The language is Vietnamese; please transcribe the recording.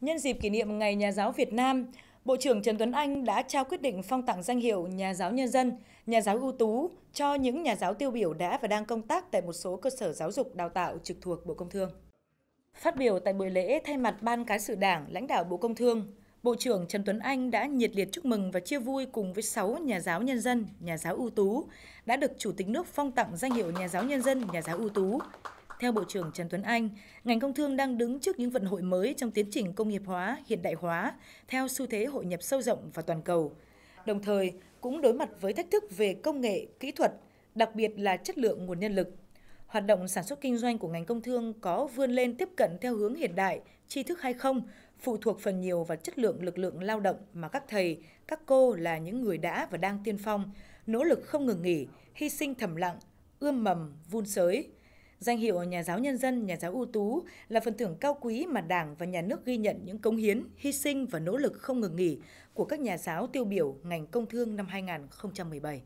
Nhân dịp kỷ niệm Ngày Nhà giáo Việt Nam, Bộ trưởng Trần Tuấn Anh đã trao quyết định phong tặng danh hiệu Nhà giáo nhân dân, Nhà giáo ưu tú cho những nhà giáo tiêu biểu đã và đang công tác tại một số cơ sở giáo dục đào tạo trực thuộc Bộ Công Thương. Phát biểu tại buổi lễ thay mặt Ban Cán sự Đảng, lãnh đạo Bộ Công Thương, Bộ trưởng Trần Tuấn Anh đã nhiệt liệt chúc mừng và chia vui cùng với 6 nhà giáo nhân dân, nhà giáo ưu tú đã được Chủ tịch nước phong tặng danh hiệu nhà giáo nhân dân, nhà giáo ưu tú theo Bộ trưởng Trần Tuấn Anh, ngành công thương đang đứng trước những vận hội mới trong tiến trình công nghiệp hóa, hiện đại hóa theo xu thế hội nhập sâu rộng và toàn cầu. Đồng thời cũng đối mặt với thách thức về công nghệ, kỹ thuật, đặc biệt là chất lượng nguồn nhân lực. Hoạt động sản xuất kinh doanh của ngành công thương có vươn lên tiếp cận theo hướng hiện đại, tri thức hay không phụ thuộc phần nhiều vào chất lượng lực lượng lao động mà các thầy, các cô là những người đã và đang tiên phong, nỗ lực không ngừng nghỉ, hy sinh thầm lặng, ươm mầm, vun sới – Danh hiệu nhà giáo nhân dân, nhà giáo ưu tú là phần thưởng cao quý mà Đảng và nhà nước ghi nhận những cống hiến, hy sinh và nỗ lực không ngừng nghỉ của các nhà giáo tiêu biểu ngành công thương năm 2017.